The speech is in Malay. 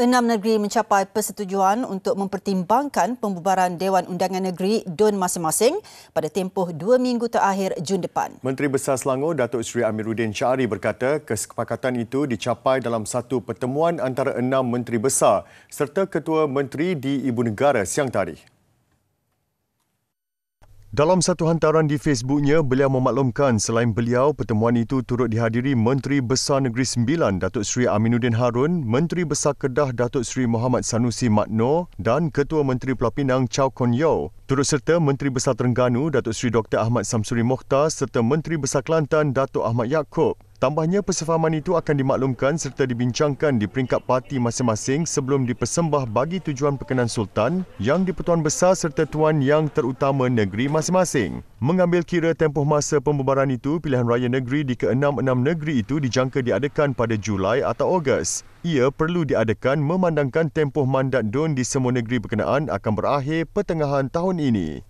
Enam negeri mencapai persetujuan untuk mempertimbangkan pembubaran Dewan Undangan Negeri DUN masing-masing pada tempoh dua minggu terakhir Jun depan. Menteri Besar Selangor, Datuk Seri Amiruddin Syari berkata kesepakatan itu dicapai dalam satu pertemuan antara enam menteri besar serta ketua menteri di Ibu Negara siang tadi. Dalam satu hantaran di Facebooknya, beliau memaklumkan selain beliau, pertemuan itu turut dihadiri Menteri Besar Negeri Sembilan, Datuk Seri Aminuddin Harun, Menteri Besar Kedah, Datuk Seri Muhammad Sanusi Matno dan Ketua Menteri Pulau Pinang Chow Kon Yeo. Turut serta Menteri Besar Terengganu, Datuk Seri Dr. Ahmad Samsuri Mokhtar serta Menteri Besar Kelantan, Datuk Ahmad Yaakob. Tambahnya, persefahaman itu akan dimaklumkan serta dibincangkan di peringkat parti masing-masing sebelum dipersembah bagi tujuan perkenan Sultan yang di dipertuan besar serta tuan yang terutama negeri masing-masing. Mengambil kira tempoh masa pembubaran itu, pilihan raya negeri di ke-66 negeri itu dijangka diadakan pada Julai atau Ogos. Ia perlu diadakan memandangkan tempoh mandat DUN di semua negeri berkenaan akan berakhir pertengahan tahun ini.